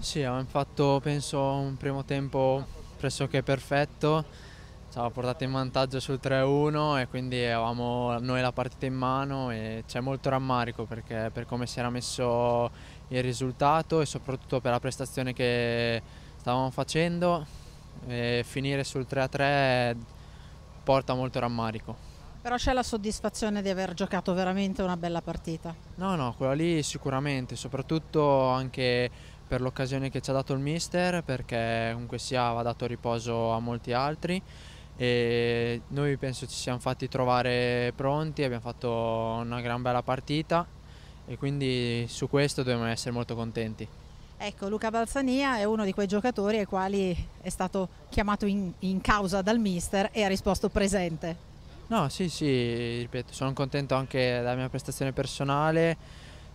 Sì, abbiamo fatto penso un primo tempo pressoché perfetto, ci aveva portato in vantaggio sul 3-1 e quindi avevamo noi la partita in mano e c'è molto rammarico perché, per come si era messo il risultato e soprattutto per la prestazione che stavamo facendo e finire sul 3-3 porta molto rammarico. Però c'è la soddisfazione di aver giocato veramente una bella partita. No, no, quella lì sicuramente, soprattutto anche per l'occasione che ci ha dato il mister, perché comunque sia ha dato riposo a molti altri e noi penso ci siamo fatti trovare pronti, abbiamo fatto una gran bella partita e quindi su questo dobbiamo essere molto contenti. Ecco, Luca Balzania è uno di quei giocatori ai quali è stato chiamato in, in causa dal mister e ha risposto presente. No, sì, sì, ripeto, sono contento anche della mia prestazione personale,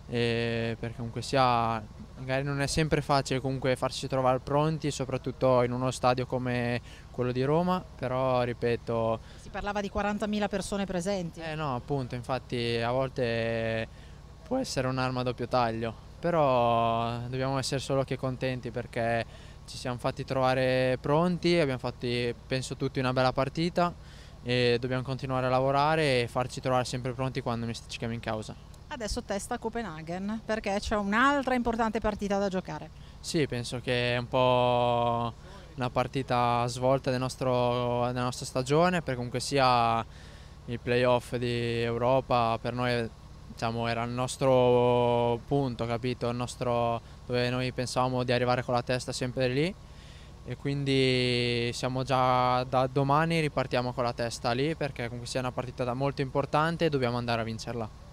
eh, perché comunque sia, magari non è sempre facile comunque farsi trovare pronti, soprattutto in uno stadio come quello di Roma, però ripeto... Si parlava di 40.000 persone presenti. Eh no, appunto, infatti a volte può essere un'arma a doppio taglio, però dobbiamo essere solo che contenti perché ci siamo fatti trovare pronti, abbiamo fatto penso tutti una bella partita e dobbiamo continuare a lavorare e farci trovare sempre pronti quando ci chiama in causa. Adesso testa a Copenaghen perché c'è un'altra importante partita da giocare. Sì, penso che è un po' una partita svolta del nostro, della nostra stagione perché comunque sia il playoff di Europa per noi diciamo, era il nostro punto, capito? Il nostro, dove noi pensavamo di arrivare con la testa sempre lì e quindi siamo già da domani ripartiamo con la testa lì perché comunque sia una partita molto importante e dobbiamo andare a vincerla.